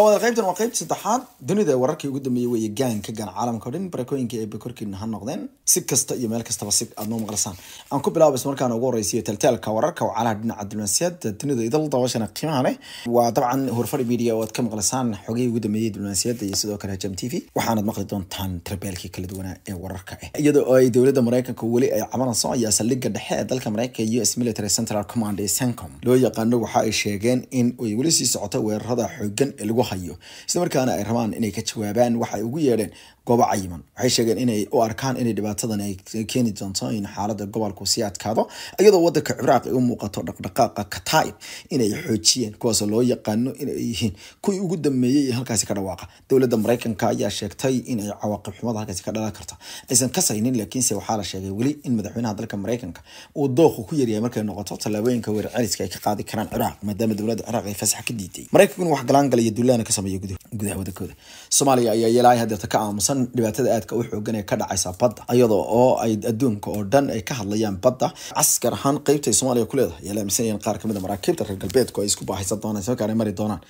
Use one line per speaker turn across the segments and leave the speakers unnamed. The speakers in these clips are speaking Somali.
tobada qaybtan waa qaybta saddexaad dunida wararkii ugu dambeeyey weeye gaanka gan caalamka o dhan barakooyinkii ayba korkiina ha noqdeen si kasta iyo meel kastaba si aad noo maqlasaan aan ku bilaabo isla ugu horeysiyo taltaalka wararka oo dhinaca diblomaasiyadda dunida idal daawashana qiimaha leh waa dabcan horfari media oo aad ka maqlasaan xogihii ugu dambeeyey diblomaasiyadda iyo sidoo kale hajam t v waxaanaad maqli doontaan tirabeelkii kala duwanaa ee wararka ah iyadoo ay dowladda mareykanka weli ay cabanayso ayaa saldhigga dhexe ee dalka mareykanka u s military central command ee sencom loo yaqaano waxa ay sheegeen in ay weli sii socoto weerarada xoogan ee lagu hayo isla markaana ay rabaan inay ka jawaabaan waxa ugu yeedheen goobo cayiman waxay sheegeen inay u arkaan inay dhibaatadan ay keeni doonto in xaalada gobolku sii adkaado iyadoo wadanka ciraaq ay u muuqato dhaqdhaqaaqa kataib inay xoojiyeen kuwaasoo loo yaqaano inay yihiin kuwii ugu dambeeyey ee halkaasi ka dhawaaqa dowladda maraykanka ayaa sheegtay inay cawaaqib xumada halkaasi ka dhalan karta aysan kasaynin laakiinse waxaa la sheegay weli in madaxweynaha dalka maraykanka uu dooqu ku yaryahay markay noqoto tallaabooyinka weerceliska ay ka qaadi karaan ciraaq maadaama dowladda ciraaq ay fasax ka diiday maraykankuna wax galaan galaya badan ka sameeya gudaha wadankooda soomaaliya ayaa yalaaya hadeerta ka aamusan dhibaatada aadka u xoogan ee ka dhacaysa badda iyadoo oo ay adduunka oo dhan ay ka hadlayaan badda askar ahaan qeybtay soomaaliya ku leedahay ayaa laaminsan yihiin qaar kamid a ah maraakiibta reer galbeedku ay isku baahaysan doonaan sakaanay mari doonaan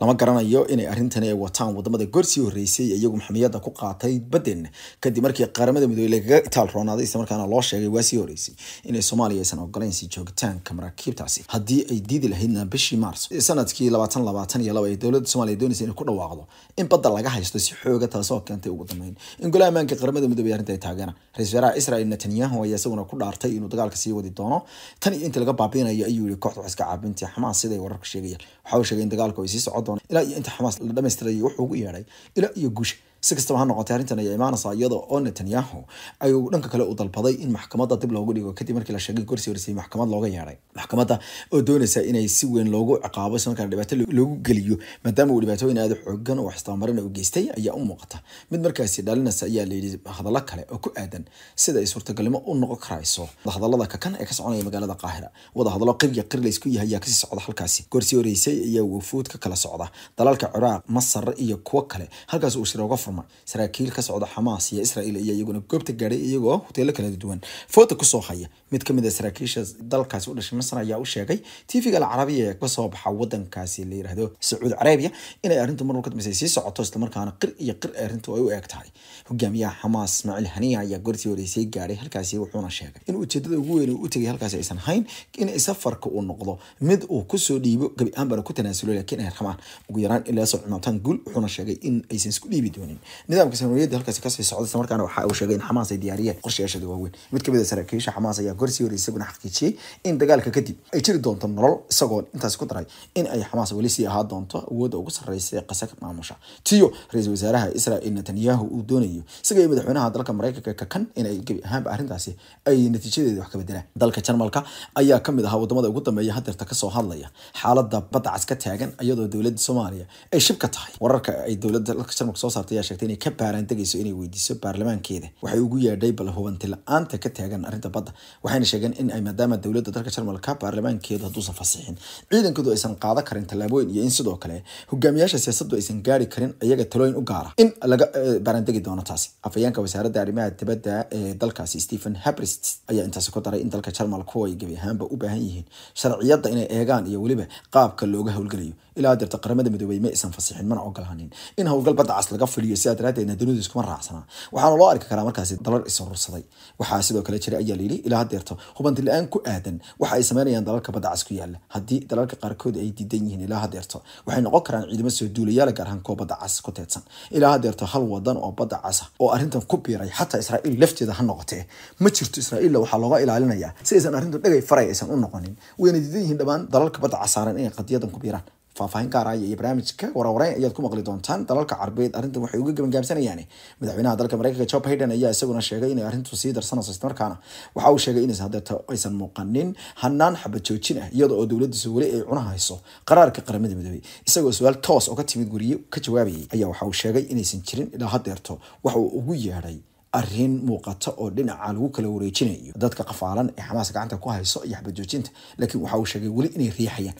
lama garanayo inay arrintani ay wataan wadamada gorsii horreysay iyagu xamiyada ku qaatay baddeena kadib markii qaramada midoobey lagaga itaal roonaaday isla loo sheegay waa horreysay inay soomaaliya aysan ogolayn sii joogitaanka maraakiibtaasi haddii ay diidi lahaydna bishii maars sanadkii labaatan labaatan iyo laba ee dowladda soomaaliya somaliya doonaysa inay ku dhawaaqdo in badda laga haysto si xooga taasoo keentay ugu dambeyn in golaha ammaanka qaramada midoobay arrinta ay taageeraan ra-isul wasaaraha israel netanyahu ayaa isaguna ku dhaartay inuu dagaalka sii wadi doono tan iyo inta laga baabiinayo ayuu yihi kooxda waxska caabinta xamaas siday wararka sheegayaan waxa uu sheegay in dagaalku ay sii socon doono ilaa iyo inta xamaas la dhamaystirayo wuxuu ugu yeedhay ilaa iyo guusha si kastaba ha noqotay arrintan ayaa imaanaysa iyadoo oo netanyahu ay dhanka kale u dalbaday in maxkamadda dib loogu dhigo kadib markii la sheegay gorsi horsay maxkamad looga yeedhay maxkamadda oo doonaysa inay si weyn loogu ciqaabo isla markaana dhibaato loogu geliyo maadaama uu dhibaatooyin aada xoogan oo waxistabamarin u geystay ayaa u muuqata mid markaasi dhaalinaysa ayaa layidhi hadallo kale oo ku aadan sida ay suurtagalnimo u noqon karayso hadallada kakan ee ka soconaya magaalada qaahira wada qirya qir laysku yahay ayaa kasii socda halkaasi gorsi horeysay ayaa wafuud ka kala socda dalalka ciraaq masar iyo kuwo kale halkaas uu shir furmay saraakiil ka socda xamaas iyo israel iyo iyaguna goobta gaadhay iyagoo hoteelo kala duwan foota kusoo haya mid kamid a ah saraakiisha dalkaasi u dhashay masar ayaa u sheegay tv-ga alcarabiya ee kasoo baxa wadankaasi la yirahdo sacuudi carabiya inay arrintu mar walka dambeysa sii socoto islamarkaana qir iyo qir arrintu ay u eeg tahay hogaamiyaha xamaas ismaaciil haniya ayaa goortii horeysay gaadhay halkaasi wuxuuna sheegay in ujeedada ugu weyn u tegay halkaasi aysan hayn in safarka uu noqdo mid uu kusoo dhiibo gabi ahaanbana ku tanaasulo laakiin ay ramaan ugu yaraan ilaa soo guul wuxuuna sheegay in aysan isku dhiibi doonin yihiin nidaamka samariyada halkaasi kasii socda isla waxa uu sheegay in xamaas ay diyaariyeen qorshayaashada waaweyn mid kamid a ah saraakiisha xamaas ayaa gorsii hore isaguna xaqiijiyey in dagaalka kadib ay jiri doonto nolol isagoon intaasi ku daray in ay xamaas weli sii ahaa doonto awoodda ugu sarreysa ee qasak maamusha tiyo ra-iisul wasaaraha israel netanyahu uu doonayo isaga iyo madaxweynaha dalka mareykanka ka kan gebi ahaanba arrintaasi ay natiijadeeda wax ka bedelaan dalka jarmalka ayaa kamid ahaa wadamada ugu dambeeya hadeerta kasoo hadlaya xaalada badda cas ka taagan iyadoo dowladda soomaaliya ay shib tahay wararka ay dowladda dalka jarmalka soo saartay sheegtay inay ka baaraantegayso inay weydiiso baarlamaankeeda waxay ugu yeedhay bal hubanti la-aanta ka taagan arrinta badda waxayna sheegeen in ay maadaama dowladda dalka jarmalka baarlamaankeedu hadduusan fasixin ciidankoodu aysan qaada karin tallaabooyin iyo in sidoo kale hogaamiyaasha siyaasaddu aysan gaari karin iyaga talooyin u gaara in laga eh, baaraandegi doono taasi afhayeenka wasaaradda arrimaha dibadda ee eh, dalkaasi stephen habrist ayaa intaasi ku daray in dalka jarmalku ay gebi ahaanba u baahan yihiin sharciyadda inay eegaan iyo weliba qaabka looga howlgelayo ilaa deerta qaramada midoobey ma aysan fasixin mana ogolaanin in howlgal badda cas laga fuliyo sidaa daraadeedna dunidu iskuma raacsanaa waxaana loo arki karaa markaasi dalar isrursaday waxaa sidoo kale jira ayaa layidhi ilaa deerta hubanti la-aan ku aadan waxa ay sameynayaan dalalka badda cas ku yaala haddii dalalka qaarkood ay diidan yihiin ilaa deerto waxay noqon karaan ciidamo soo duulayaala gaar ahaan kuwa badda cas ku teedsan ilaa deerto hal wadan oo badda cas oo arrintan ku biiray xataa israa'iil lafteeda ha noqotee ma jirto israa'iilla waxaa looga ilaalinayaa si aysan arrintu dhagay faray aysan u noqonin wayna diidan yihiin dhammaan dalalka badda casaaran inay qadiyadan ku biiraan faahfaahin gaar ah iyo barnaamijka warwareyn ayaad ku maqli doontaan dalalka carbeed arrintan waxay uga gebangaabsanayaan madaxweynaha dalka mareykanka jo biden ayaa isaguna sheegay inay arintu sii darsanayso islamarkaana waxa uu sheegay inays hadeeta aysan muuqanin hanaan xabad joojin ah iyada oo dowladiisu weli ay cuna hayso qaraarka qaramada midoobey isagoo su-aal toos oo ka timid weriye ka jawaabayay ayaa waxa uu sheegay inaysan jirin ilaa hadeerto waxa uu ugu yeedhay arin muuqata oo dhinaca lagu kala wareejinayo dadka qafaalan ee xamaas gacanta ku hayso iyo xabajoojinta laakiin waxa uu sheegay weli inay riixayaan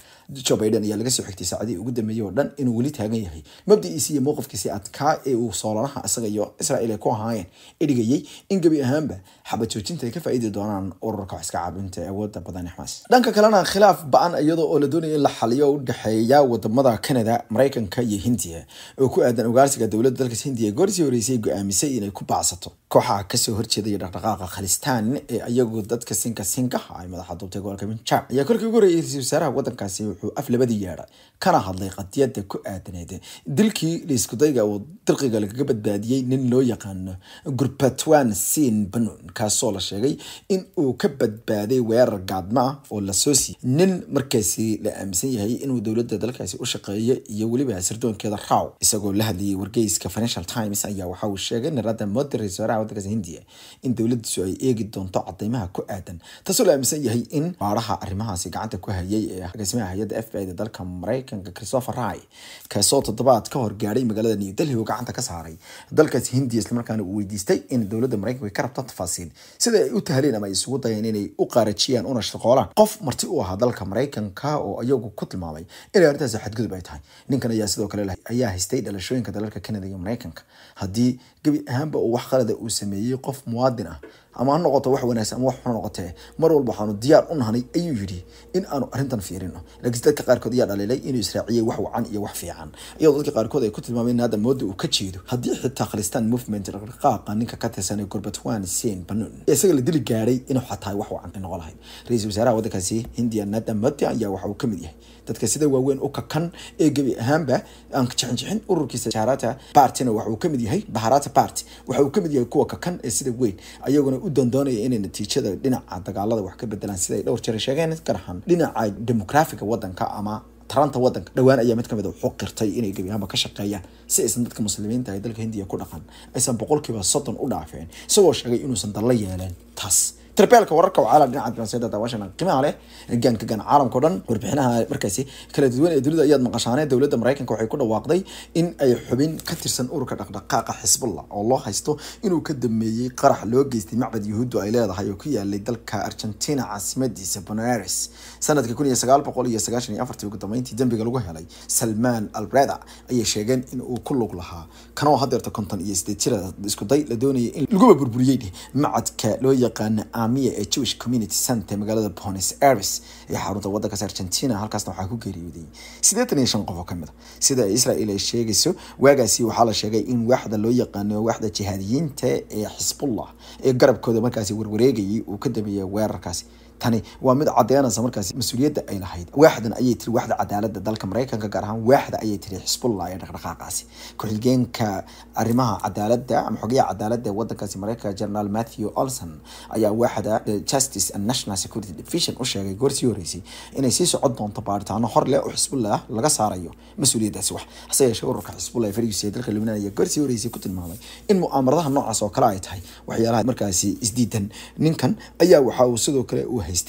joe biden ayaa laga soo xigtay saacadihii ugu dambeeyey oo dhan inuu weli taagan yahay mabdi'iisi iyo mowqafkiisi adkaa ee uu soolanaha isaga iyo israa'iil ay ku ahaayeen idhigayey in gebi ahaanba xabajoojinta ay ka faa'iidi doonaan ururka iska caabinta ee wadda badan ee xamaas dhanka kalena khilaaf ba-an iyadoo oo la doonaya in la xaliyo u dhexeeya wadamada Canada Mareykanka iyo Hindiya oo ku aadan ugaarsiga dowladda dalka Hindiya goor si horeysay go'aamisay inay ku baacsato kooxaa kasoo horjeedaya dhaqdhaqaaqa khalistaan ee ayagu dadka sinka sinka ay ah madaxa duubtay gobolka minjaar ayaa kolkii ugu horreeyay ra-iisul wasaaraha waddankaasi wuxuu af labadii yeedhay kana hadlay qadiyadda ku aadaneed dilkii dhiiskudayga uu dirqiga lagaga badbaadiyey nin loo yaqaano gurbatwan sin banuun kaasoo la sheegay in uu ka badbaaday weerar gaadma oo la siiyey nin markaasi la aaminsan yahay inuu dowladda dalkaasi u shaqeeyo iyo weliba sirdoonkeeda raaw isagoo la hadlayay wargeyska financial times ayaa waxa uu sheegay in radda dhaca waddankaas hindiya in dowladdiisu ay eegi doonto cadeymaha ku aadan taasoo la aaminsan yahay in baaraha arrimahaasi gacanta ku hayay ee agaasimaha hay-adda f b i da dalka mareykanka christopher ry kaasoo toddobaad ka hor gaadhay magaalada new delhi oo gacanta ka saaray dalkaas hindiya islamarkaana uu weydiistay in dowladda mareykanka ay ka rabto tafaasiil sida ay u tahleen ama ay isugu dayeen inay u qaarajiyaan una shaqoolaan qof marti u ahaa dalka mareykanka oo iyagu ku tilmaamay inay arrintaasi xadgudub ay tahay ninkan ayaa sidoo kale ayaa haystay dhalashooyinka dalalka kanada iyo mareykanka haddii gebi ahaanba uu wax qalada ah u uu sameeyey qof muwaadin ah ama ha noqoto wax wanaagsan ama wax xun noqotee mar walba waxaanu diyaar u nahanay ayuu yidhi in arrintan fiirino laakiinse dadka qaarkood ayaa dhaliilay inuu israaciyey wax wacan iyo wax fiican iyadoo dadka qaarkood ay ku tilmaameen in hadda moodda uu ka jeedo haddii xitaa khalistaan movement dhaqdhaqaaqa ninka ka tirsanay gorbatwan sen banuun isaga la dili gaadhay inuu xataa wax wacan ay noqon lahayd ra-iisul wasaaraha waddankaasi hindiya naada madi ayaa waxa uu ka mid yahay dadka sida waaweyn u kakan ee gebi ahaanba aan jixinjixin ururkiisa jaharata partina waxa uu ka mid yahay baharata party waxa uu ka mid yahay kuwa kakan ee sida weyn ayaguna u dandoonaya inay natiijada dhinaca dagaalada wax ka bedelaan siday dhowr jeer sheegeen garahan dhinaca demografiga wadanka ama taranta wadanka dhowaan ayaa mid kamid ah wuxu qirtay inay gebiyaanba ka shaqeeyaan si aysan dadka muslimiinta ee dalka hindiya ku dhaqan aysan boqolkiiba soddon u dhaafeen isagoo sheegay inuusan dallo yeeleen taas tirbeelka wararka oo caalam dhinaca diblomaasiyadda daawashanan qiimaha leh gaanka gaan caalamka oo dhan warbixinaha markaasi kala duwan ee dunida ayaad maqashaane dowladda maraykanka waxay ku dhawaaqday in ay xubin ka tirsan ururka dhaqdhaqaaqa xisbullah oo loo haysto inuu ka dameeyey qarax loo geystay macbad yuhuuddu ay leedahay oo ku yaalay dalka argentina caasimadiisa bonaires sanadka kun iyo sagaal boqol iyo sagaashan iyo afartii ugu dambeyntii dembiga lagu helay salmaan albreda ayay sheegeen inuu ku lug lahaa kanoo hadeerta konton iyo sideed jira iskuday la doonayay in laguba burburiyey macadka loo yaqaana islaamiya ee jewish community center magaalada bones aires ee xarunta wadankaas argentina halkaasna waxaa ku geeriyooday siddeetan iyo shan qof oo ka mid a ah. sida israel ay sheegayso waagaasi waxaa la sheegay in waaxda loo yaqaano waaxda jihaadiyiinta ee xisbullah ee garabkooda markaasi warwareegayay uu ka dambeeyay weerarkaasi tani waa mid caddeynaysa markaas mas-uuliyadda ay lahayd waaxdan ayay tiri waaxda cadaaladda dalka mareykanka gaar ahaan waaxda ayay tiri xisbullah ee dhaqdhaqaaqaasi ku-xilgeenka arrimaha cadaaladda ama xogayaha cadaaladda ee wadankaasi mareykanka generaal matthew olson ayaa waaxda justice and national security division u sheegay goorsii horeysay inay sii socon doonto baaritaano hor leh oo xisbullah laga saarayo mas-uuliyaddaasi wax hase yeeshee ururka xisbullah ee fargiisa ee dalka libnaan ayaa goorsii horeysay ku tilmaamay in mu'aamaradaha noocaas oo kale ay tahay waxyaalaha markaasi isdiidan ninkan ayaa waxa uu sidoo kale uu his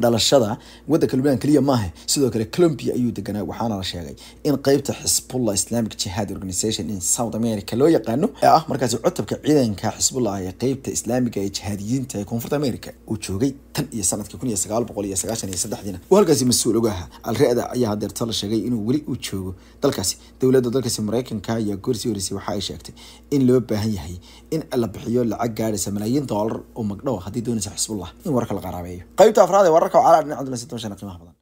dhalashada wadanka lubnaan keliya maaha sidoo kale colombia ayuu deganaa waxaana la sheegay in qeybta xisbullah islamic jihad organization in south america loo yaqaano ee ah markaasi cutubka ciidanka xisbullah ee qeybta islaamiga ee jihaadiyiinta ee koonfurta america uu joogay tan iyo sanadkii kun iyo sagaal boqol iyo sagaashan iyo saddexdiina uu halkaasi mas-uul oga ahaa ayaa hadeerto la sheegay inuu weli u joogo dalkaasi dowladda dalkaasi mareykanka ayaa goorsi horeysay waxa ay sheegtay in loo baahan yahay in la bixiyo lacag gaadhaysa malaayiin doolar oo magdhow haddii doonaysa xisbullah in warka la qaraabeeyo qaybta afraad ee marka dhinaca dambe sodon shan qiimaha badan